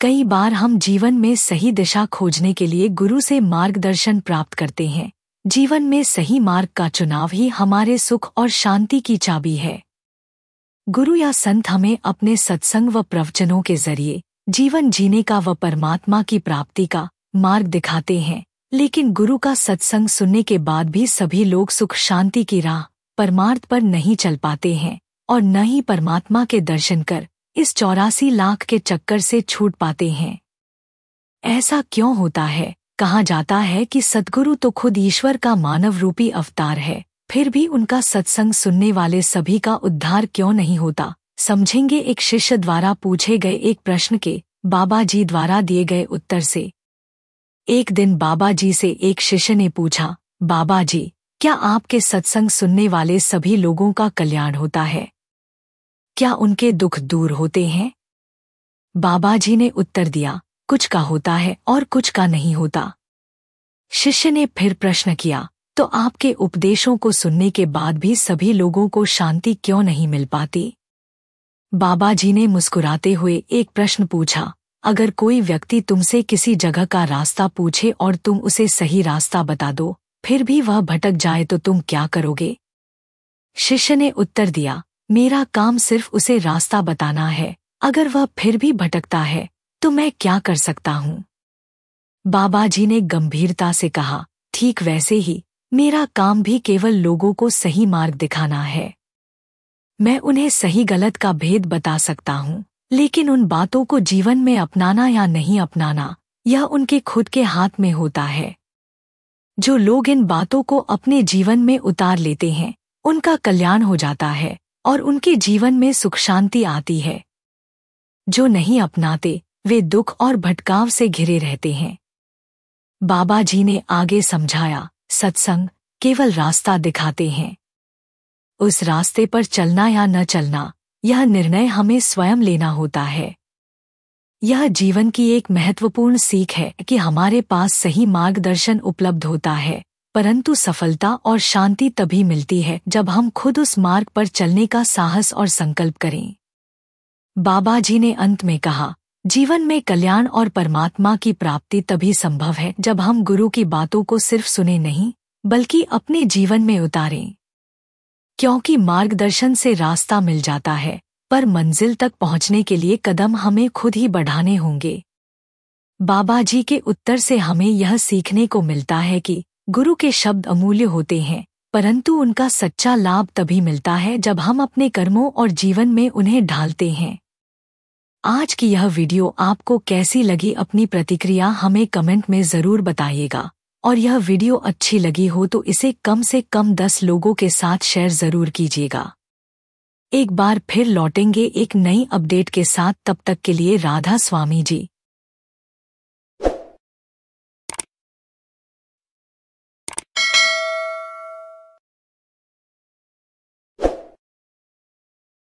कई बार हम जीवन में सही दिशा खोजने के लिए गुरु से मार्गदर्शन प्राप्त करते हैं जीवन में सही मार्ग का चुनाव ही हमारे सुख और शांति की चाबी है गुरु या संत हमें अपने सत्संग व प्रवचनों के जरिए जीवन जीने का व परमात्मा की प्राप्ति का मार्ग दिखाते हैं लेकिन गुरु का सत्संग सुनने के बाद भी सभी लोग सुख शांति की राह परमार्थ पर नहीं चल पाते हैं और न ही परमात्मा के दर्शन कर इस चौरासी लाख के चक्कर से छूट पाते हैं ऐसा क्यों होता है कहा जाता है कि सदगुरु तो खुद ईश्वर का मानव रूपी अवतार है फिर भी उनका सत्संग सुनने वाले सभी का उद्धार क्यों नहीं होता समझेंगे एक शिष्य द्वारा पूछे गए एक प्रश्न के बाबा जी द्वारा दिए गए उत्तर से एक दिन बाबा जी से एक शिष्य ने पूछा बाबा जी क्या आपके सत्संग सुनने वाले सभी लोगों का कल्याण होता है क्या उनके दुख दूर होते हैं बाबा जी ने उत्तर दिया कुछ का होता है और कुछ का नहीं होता शिष्य ने फिर प्रश्न किया तो आपके उपदेशों को सुनने के बाद भी सभी लोगों को शांति क्यों नहीं मिल पाती बाबा जी ने मुस्कुराते हुए एक प्रश्न पूछा अगर कोई व्यक्ति तुमसे किसी जगह का रास्ता पूछे और तुम उसे सही रास्ता बता दो फिर भी वह भटक जाए तो तुम क्या करोगे शिष्य ने उत्तर दिया मेरा काम सिर्फ उसे रास्ता बताना है अगर वह फिर भी भटकता है तो मैं क्या कर सकता हूँ बाबा जी ने गंभीरता से कहा ठीक वैसे ही मेरा काम भी केवल लोगों को सही मार्ग दिखाना है मैं उन्हें सही गलत का भेद बता सकता हूँ लेकिन उन बातों को जीवन में अपनाना या नहीं अपनाना यह उनके खुद के हाथ में होता है जो लोग इन बातों को अपने जीवन में उतार लेते हैं उनका कल्याण हो जाता है और उनके जीवन में सुख शांति आती है जो नहीं अपनाते वे दुख और भटकाव से घिरे रहते हैं बाबा जी ने आगे समझाया सत्संग केवल रास्ता दिखाते हैं उस रास्ते पर चलना या न चलना यह निर्णय हमें स्वयं लेना होता है यह जीवन की एक महत्वपूर्ण सीख है कि हमारे पास सही मार्गदर्शन उपलब्ध होता है परंतु सफलता और शांति तभी मिलती है जब हम खुद उस मार्ग पर चलने का साहस और संकल्प करें बाबा जी ने अंत में कहा जीवन में कल्याण और परमात्मा की प्राप्ति तभी संभव है जब हम गुरु की बातों को सिर्फ सुने नहीं बल्कि अपने जीवन में उतारें क्योंकि मार्गदर्शन से रास्ता मिल जाता है पर मंजिल तक पहुंचने के लिए कदम हमें खुद ही बढ़ाने होंगे बाबा जी के उत्तर से हमें यह सीखने को मिलता है कि गुरु के शब्द अमूल्य होते हैं परंतु उनका सच्चा लाभ तभी मिलता है जब हम अपने कर्मों और जीवन में उन्हें ढालते हैं आज की यह वीडियो आपको कैसी लगी अपनी प्रतिक्रिया हमें कमेंट में ज़रूर बताइएगा और यह वीडियो अच्छी लगी हो तो इसे कम से कम दस लोगों के साथ शेयर ज़रूर कीजिएगा एक बार फिर लौटेंगे एक नई अपडेट के साथ तब तक के लिए राधा स्वामी जी